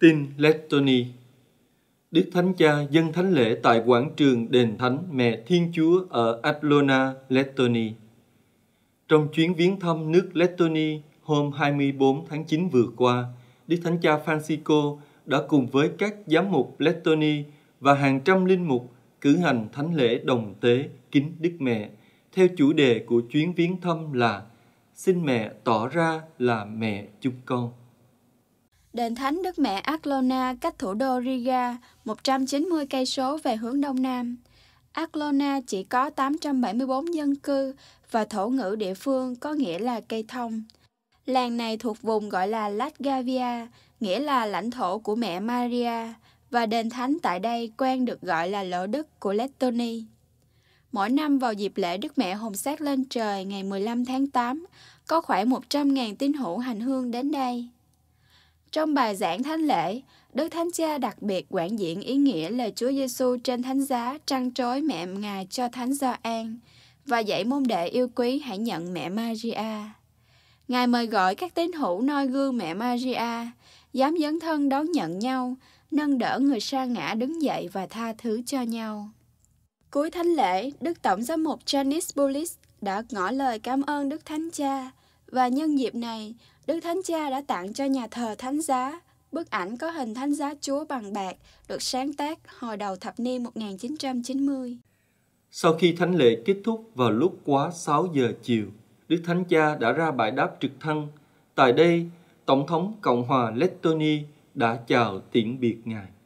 Tin Leptoni Đức Thánh Cha dân thánh lễ tại quảng trường Đền Thánh Mẹ Thiên Chúa ở Ablona, Lettonia. Trong chuyến viếng thăm nước Lettonia hôm 24 tháng 9 vừa qua, Đức Thánh Cha Francisco đã cùng với các giám mục Lettonia và hàng trăm linh mục cử hành thánh lễ đồng tế kính Đức Mẹ theo chủ đề của chuyến viếng thăm là Xin Mẹ tỏ ra là mẹ chúng con. Đền thánh Đức Mẹ Aklona cách thủ đô Riga 190 cây số về hướng đông nam. Aklona chỉ có 874 dân cư và thổ ngữ địa phương có nghĩa là cây thông. Làng này thuộc vùng gọi là Latgavia, nghĩa là lãnh thổ của mẹ Maria, và đền thánh tại đây quen được gọi là lỗ đức của Lettoni. Mỗi năm vào dịp lễ Đức Mẹ Hồng Sát lên trời ngày 15 tháng 8, có khoảng 100.000 tín hữu hành hương đến đây. Trong bài giảng thánh lễ, Đức Thánh Cha đặc biệt quảng diện ý nghĩa lời Chúa Giêsu trên thánh giá trăn trối mẹ Ngài cho Thánh Gioan và dạy môn đệ yêu quý hãy nhận mẹ Maria. Ngài mời gọi các tín hữu noi gương mẹ Maria, dám dấn thân đón nhận nhau, nâng đỡ người sa ngã đứng dậy và tha thứ cho nhau. Cuối thánh lễ, Đức Tổng giám mục Janis Bullis đã ngỏ lời cảm ơn Đức Thánh Cha và nhân dịp này, Đức Thánh Cha đã tặng cho nhà thờ Thánh Giá bức ảnh có hình Thánh Giá Chúa bằng bạc được sáng tác hồi đầu thập niên 1990. Sau khi thánh lễ kết thúc vào lúc quá 6 giờ chiều, Đức Thánh Cha đã ra bài đáp trực thăng. Tại đây, Tổng thống Cộng hòa Lettonia đã chào tiễn biệt Ngài.